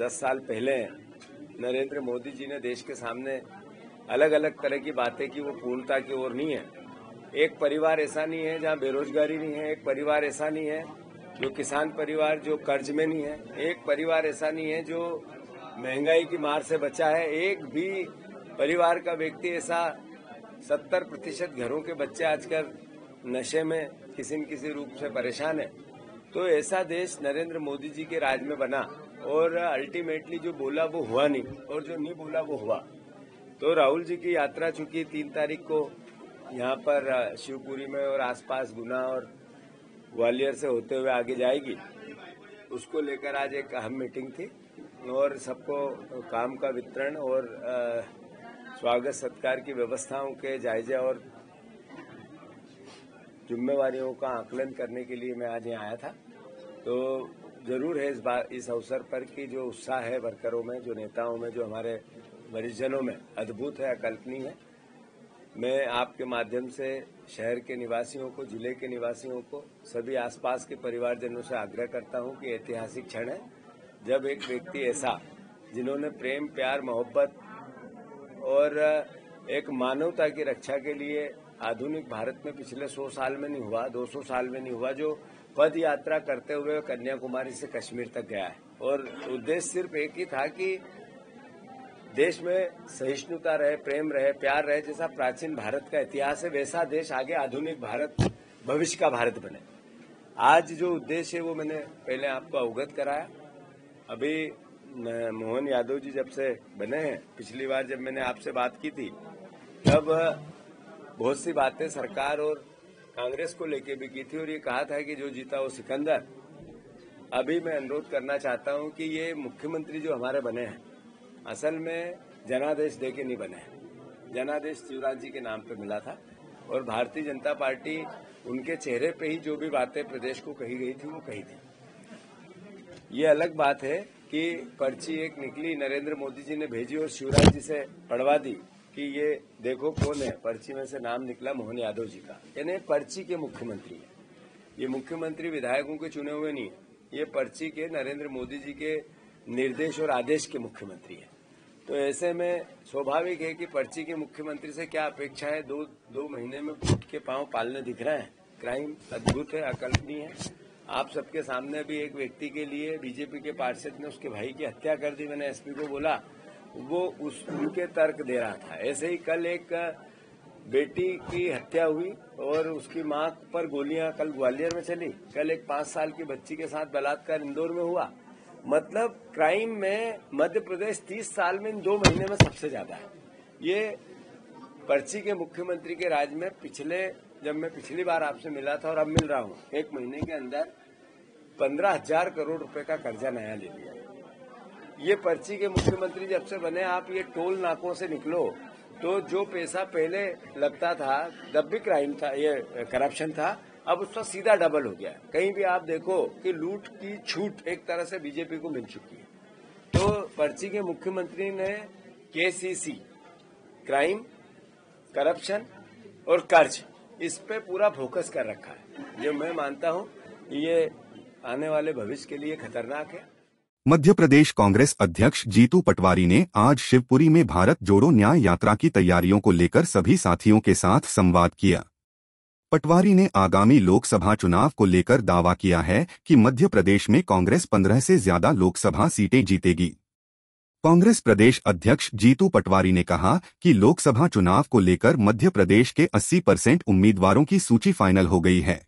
दस साल पहले नरेंद्र मोदी जी ने देश के सामने अलग अलग तरह की बातें की वो पूर्णता की ओर नहीं है एक परिवार ऐसा नहीं है जहाँ बेरोजगारी नहीं है एक परिवार ऐसा नहीं है जो किसान परिवार जो कर्ज में नहीं है एक परिवार ऐसा नहीं है जो महंगाई की मार से बचा है एक भी परिवार का व्यक्ति ऐसा सत्तर प्रतिशत घरों के बच्चे आजकल नशे में किसी न किसी रूप से परेशान है तो ऐसा देश नरेंद्र मोदी जी के राज में बना और अल्टीमेटली जो बोला वो हुआ नहीं और जो नहीं बोला वो हुआ तो राहुल जी की यात्रा चूंकि तीन तारीख को यहाँ पर शिवपुरी में और आसपास गुना और ग्वालियर से होते हुए आगे जाएगी उसको लेकर आज एक अहम मीटिंग थी और सबको काम का वितरण और स्वागत सत्कार की व्यवस्थाओं के जायजा और जिम्मेवारियों का आकलन करने के लिए मैं आज यहाँ आया था तो जरूर है इस बार इस अवसर पर कि जो उत्साह है वर्करों में जो नेताओं में जो हमारे वरिष्ठ में अद्भुत है अकल्पनीय है मैं आपके माध्यम से शहर के निवासियों को जिले के निवासियों को सभी आसपास के परिवारजनों से आग्रह करता हूं कि ऐतिहासिक क्षण है जब एक व्यक्ति ऐसा जिन्होंने प्रेम प्यार मोहब्बत और एक मानवता की रक्षा के लिए आधुनिक भारत में पिछले 100 साल में नहीं हुआ 200 साल में नहीं हुआ जो पद यात्रा करते हुए कन्याकुमारी से कश्मीर तक गया है और उद्देश्य सिर्फ एक ही था कि देश में सहिष्णुता रहे प्रेम रहे प्यार रहे जैसा प्राचीन भारत का इतिहास है वैसा देश आगे आधुनिक भारत भविष्य का भारत बने आज जो उद्देश्य है वो मैंने पहले आपको अवगत कराया अभी मोहन यादव जी जब से बने हैं पिछली बार जब मैंने आपसे बात की थी तब बहुत सी बातें सरकार और कांग्रेस को लेके भी की थी और ये कहा था कि जो जीता वो सिकंदर अभी मैं अनुरोध करना चाहता हूं कि ये मुख्यमंत्री जो हमारे बने हैं असल में जनादेश दे के नहीं बने हैं जनादेश शिवराज जी के नाम पे मिला था और भारतीय जनता पार्टी उनके चेहरे पे ही जो भी बातें प्रदेश को कही गई थी वो कही थी ये अलग बात है कि पर्ची एक निकली नरेंद्र मोदी जी ने भेजी और शिवराज जी से पढ़वा दी कि ये देखो कौन है पर्ची में से नाम निकला मोहन यादव जी का यानी पर्ची के मुख्यमंत्री है ये मुख्यमंत्री विधायकों के चुने हुए नहीं है ये पर्ची के नरेंद्र मोदी जी के निर्देश और आदेश के मुख्यमंत्री है तो ऐसे में स्वाभाविक है कि पर्ची के मुख्यमंत्री से क्या अपेक्षा है दो दो महीने में खुद के पांव पालने दिख रहे हैं क्राइम अद्भुत है अकल्पनीय है आप सबके सामने भी एक व्यक्ति के लिए बीजेपी के पार्षद ने उसके भाई की हत्या कर दी मैंने एसपी को बोला वो उस उनके तर्क दे रहा था ऐसे ही कल एक बेटी की हत्या हुई और उसकी माँ पर गोलियां कल ग्वालियर में चली कल एक पांच साल की बच्ची के साथ बलात्कार इंदौर में हुआ मतलब क्राइम में मध्य प्रदेश तीस साल में इन दो महीने में सबसे ज्यादा है ये पर्ची के मुख्यमंत्री के राज में पिछले जब मैं पिछली बार आपसे मिला था और अब मिल रहा हूँ एक महीने के अंदर पंद्रह हजार करोड़ रुपए का कर्जा नया ले लिया ये पर्ची के मुख्यमंत्री जब से बने आप ये टोल नाकों से निकलो तो जो पैसा पहले लगता था जब भी क्राइम था ये करप्शन था अब उसका सीधा डबल हो गया कहीं भी आप देखो कि लूट की छूट एक तरह से बीजेपी को मिल चुकी है तो पर्ची के मुख्यमंत्री ने केसीसी क्राइम करप्शन और कर्ज इस पे पूरा फोकस कर रखा है जो मैं मानता हूं ये आने वाले भविष्य के लिए खतरनाक है मध्य प्रदेश कांग्रेस अध्यक्ष जीतू पटवारी ने आज शिवपुरी में भारत जोड़ो न्याय यात्रा की तैयारियों को लेकर सभी साथियों के साथ संवाद किया पटवारी ने आगामी लोकसभा चुनाव को लेकर दावा किया है कि मध्य प्रदेश में कांग्रेस पंद्रह से ज्यादा लोकसभा सीटें जीतेगी कांग्रेस प्रदेश अध्यक्ष जीतू पटवारी ने कहा कि लोकसभा चुनाव को लेकर मध्य प्रदेश के 80 परसेंट उम्मीदवारों की सूची फाइनल हो गई है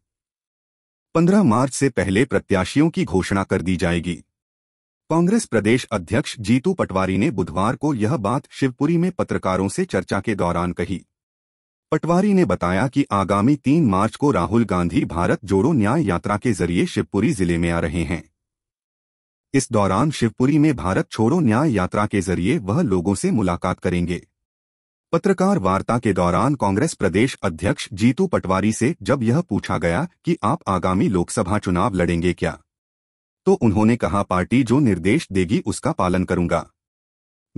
15 मार्च से पहले प्रत्याशियों की घोषणा कर दी जाएगी कांग्रेस प्रदेश अध्यक्ष जीतू पटवारी ने बुधवार को यह बात शिवपुरी में पत्रकारों से चर्चा के दौरान कही पटवारी ने बताया कि आगामी तीन मार्च को राहुल गांधी भारत जोड़ो न्याय यात्रा के जरिए शिवपुरी जिले में आ रहे हैं इस दौरान शिवपुरी में भारत छोड़ो न्याय यात्रा के जरिए वह लोगों से मुलाकात करेंगे पत्रकार वार्ता के दौरान कांग्रेस प्रदेश अध्यक्ष जीतू पटवारी से जब यह पूछा गया कि आप आगामी लोकसभा चुनाव लड़ेंगे क्या तो उन्होंने कहा पार्टी जो निर्देश देगी उसका पालन करूंगा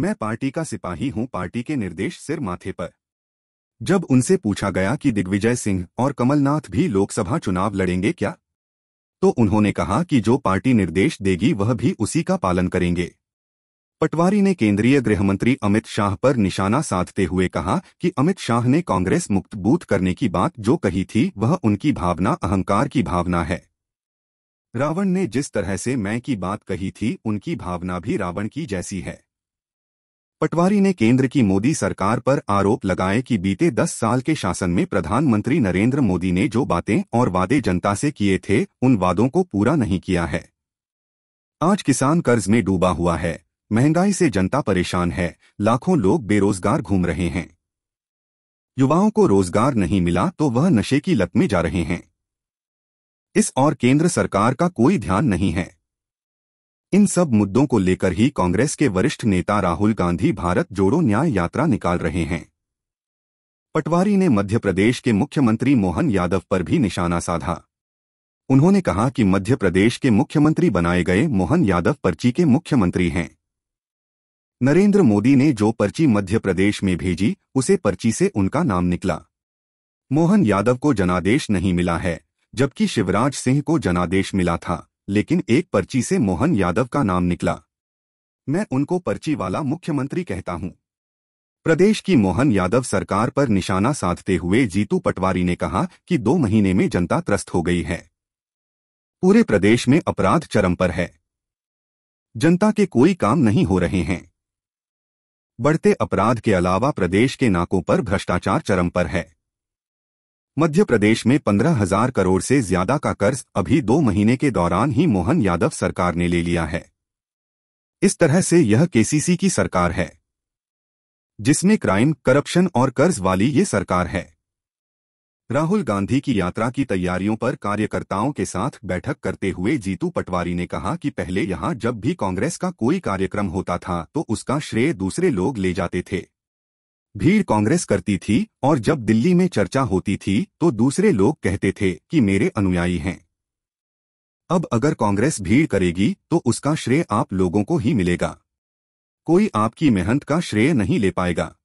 मैं पार्टी का सिपाही हूं पार्टी के निर्देश सिर माथे पर जब उनसे पूछा गया कि दिग्विजय सिंह और कमलनाथ भी लोकसभा चुनाव लड़ेंगे क्या तो उन्होंने कहा कि जो पार्टी निर्देश देगी वह भी उसी का पालन करेंगे पटवारी ने केंद्रीय गृहमंत्री अमित शाह पर निशाना साधते हुए कहा कि अमित शाह ने कांग्रेस मुक्त बूथ करने की बात जो कही थी वह उनकी भावना अहंकार की भावना है रावण ने जिस तरह से मैं की बात कही थी उनकी भावना भी रावण की जैसी है पटवारी ने केंद्र की मोदी सरकार पर आरोप लगाए कि बीते 10 साल के शासन में प्रधानमंत्री नरेंद्र मोदी ने जो बातें और वादे जनता से किए थे उन वादों को पूरा नहीं किया है आज किसान कर्ज में डूबा हुआ है महंगाई से जनता परेशान है लाखों लोग बेरोजगार घूम रहे हैं युवाओं को रोजगार नहीं मिला तो वह नशे की लत में जा रहे हैं इस और केंद्र सरकार का कोई ध्यान नहीं है इन सब मुद्दों को लेकर ही कांग्रेस के वरिष्ठ नेता राहुल गांधी भारत जोड़ो न्याय यात्रा निकाल रहे हैं पटवारी ने मध्य प्रदेश के मुख्यमंत्री मोहन यादव पर भी निशाना साधा उन्होंने कहा कि मध्य प्रदेश के मुख्यमंत्री बनाए गए मोहन यादव पर्ची के मुख्यमंत्री हैं नरेंद्र मोदी ने जो पर्ची मध्य प्रदेश में भेजी उसे पर्ची से उनका नाम निकला मोहन यादव को जनादेश नहीं मिला है जबकि शिवराज सिंह को जनादेश मिला था लेकिन एक पर्ची से मोहन यादव का नाम निकला मैं उनको पर्ची वाला मुख्यमंत्री कहता हूं प्रदेश की मोहन यादव सरकार पर निशाना साधते हुए जीतू पटवारी ने कहा कि दो महीने में जनता त्रस्त हो गई है पूरे प्रदेश में अपराध चरम पर है जनता के कोई काम नहीं हो रहे हैं बढ़ते अपराध के अलावा प्रदेश के नाकों पर भ्रष्टाचार चरम पर है मध्य प्रदेश में पंद्रह हजार करोड़ से ज्यादा का कर्ज अभी दो महीने के दौरान ही मोहन यादव सरकार ने ले लिया है इस तरह से यह केसीसी की सरकार है जिसमें क्राइम करप्शन और कर्ज वाली ये सरकार है राहुल गांधी की यात्रा की तैयारियों पर कार्यकर्ताओं के साथ बैठक करते हुए जीतू पटवारी ने कहा कि पहले यहां जब भी कांग्रेस का कोई कार्यक्रम होता था तो उसका श्रेय दूसरे लोग ले जाते थे भीड़ कांग्रेस करती थी और जब दिल्ली में चर्चा होती थी तो दूसरे लोग कहते थे कि मेरे अनुयायी हैं अब अगर कांग्रेस भीड़ करेगी तो उसका श्रेय आप लोगों को ही मिलेगा कोई आपकी मेहनत का श्रेय नहीं ले पाएगा